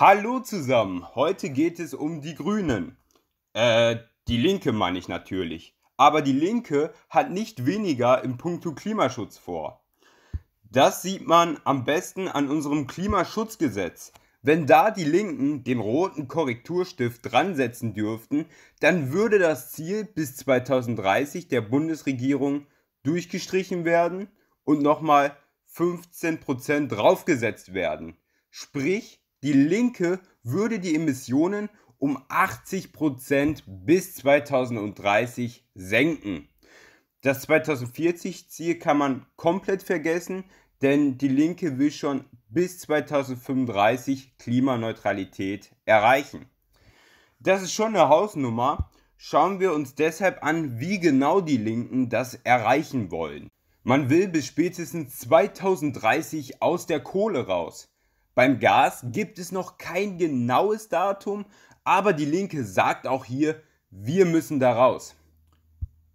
Hallo zusammen, heute geht es um die Grünen. Äh, die Linke meine ich natürlich. Aber die Linke hat nicht weniger im Punkto Klimaschutz vor. Das sieht man am besten an unserem Klimaschutzgesetz. Wenn da die Linken den roten Korrekturstift dran setzen dürften, dann würde das Ziel bis 2030 der Bundesregierung durchgestrichen werden und nochmal 15% draufgesetzt werden. Sprich, die Linke würde die Emissionen um 80 Prozent bis 2030 senken. Das 2040 Ziel kann man komplett vergessen, denn die Linke will schon bis 2035 Klimaneutralität erreichen. Das ist schon eine Hausnummer. Schauen wir uns deshalb an, wie genau die Linken das erreichen wollen. Man will bis spätestens 2030 aus der Kohle raus. Beim Gas gibt es noch kein genaues Datum, aber die Linke sagt auch hier, wir müssen da raus.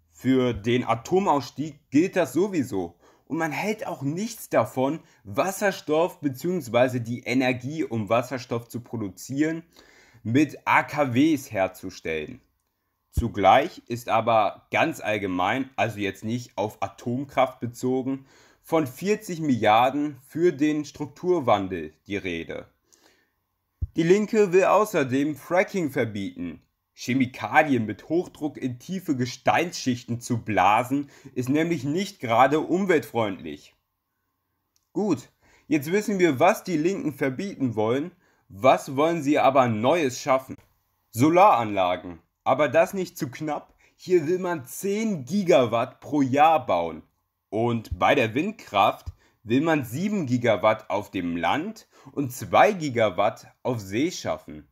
Für den Atomausstieg gilt das sowieso. Und man hält auch nichts davon, Wasserstoff bzw. die Energie, um Wasserstoff zu produzieren, mit AKWs herzustellen. Zugleich ist aber ganz allgemein, also jetzt nicht auf Atomkraft bezogen, von 40 Milliarden für den Strukturwandel die Rede. Die Linke will außerdem Fracking verbieten. Chemikalien mit Hochdruck in tiefe Gesteinsschichten zu blasen, ist nämlich nicht gerade umweltfreundlich. Gut, jetzt wissen wir, was die Linken verbieten wollen, was wollen sie aber Neues schaffen? Solaranlagen. Aber das nicht zu knapp? Hier will man 10 Gigawatt pro Jahr bauen. Und bei der Windkraft will man 7 Gigawatt auf dem Land und 2 Gigawatt auf See schaffen.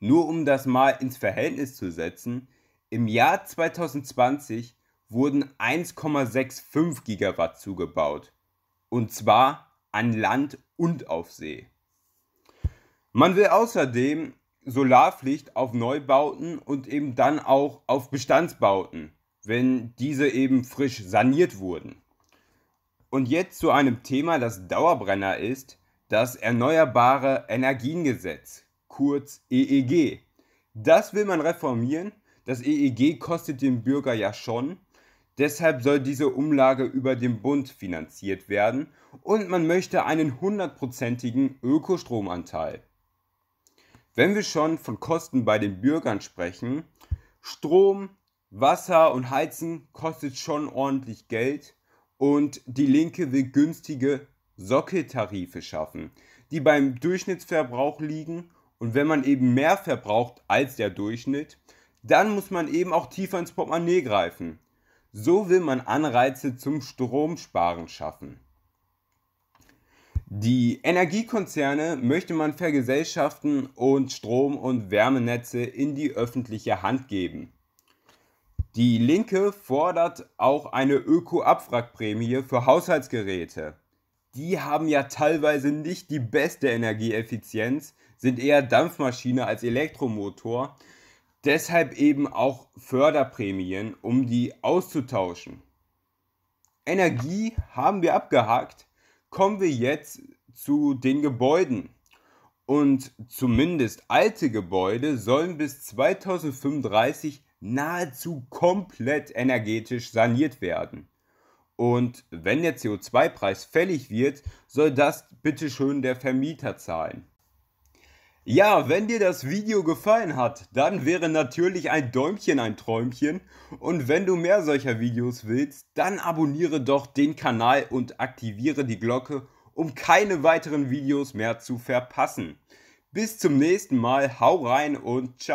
Nur um das mal ins Verhältnis zu setzen, im Jahr 2020 wurden 1,65 Gigawatt zugebaut. Und zwar an Land und auf See. Man will außerdem Solarpflicht auf Neubauten und eben dann auch auf Bestandsbauten, wenn diese eben frisch saniert wurden. Und jetzt zu einem Thema, das Dauerbrenner ist, das Erneuerbare Energiengesetz, kurz EEG. Das will man reformieren. Das EEG kostet den Bürger ja schon. Deshalb soll diese Umlage über den Bund finanziert werden und man möchte einen hundertprozentigen Ökostromanteil. Wenn wir schon von Kosten bei den Bürgern sprechen, Strom, Wasser und Heizen kostet schon ordentlich Geld und die Linke will günstige Sockeltarife schaffen, die beim Durchschnittsverbrauch liegen. Und wenn man eben mehr verbraucht als der Durchschnitt, dann muss man eben auch tiefer ins Portemonnaie greifen. So will man Anreize zum Stromsparen schaffen. Die Energiekonzerne möchte man vergesellschaften und Strom- und Wärmenetze in die öffentliche Hand geben. Die Linke fordert auch eine Öko-Abwrackprämie für Haushaltsgeräte. Die haben ja teilweise nicht die beste Energieeffizienz, sind eher Dampfmaschine als Elektromotor. Deshalb eben auch Förderprämien, um die auszutauschen. Energie haben wir abgehakt. Kommen wir jetzt zu den Gebäuden. Und zumindest alte Gebäude sollen bis 2035 nahezu komplett energetisch saniert werden. Und wenn der CO2-Preis fällig wird, soll das bitte schön der Vermieter zahlen. Ja, wenn dir das Video gefallen hat, dann wäre natürlich ein Däumchen ein Träumchen. Und wenn du mehr solcher Videos willst, dann abonniere doch den Kanal und aktiviere die Glocke, um keine weiteren Videos mehr zu verpassen. Bis zum nächsten Mal, hau rein und ciao.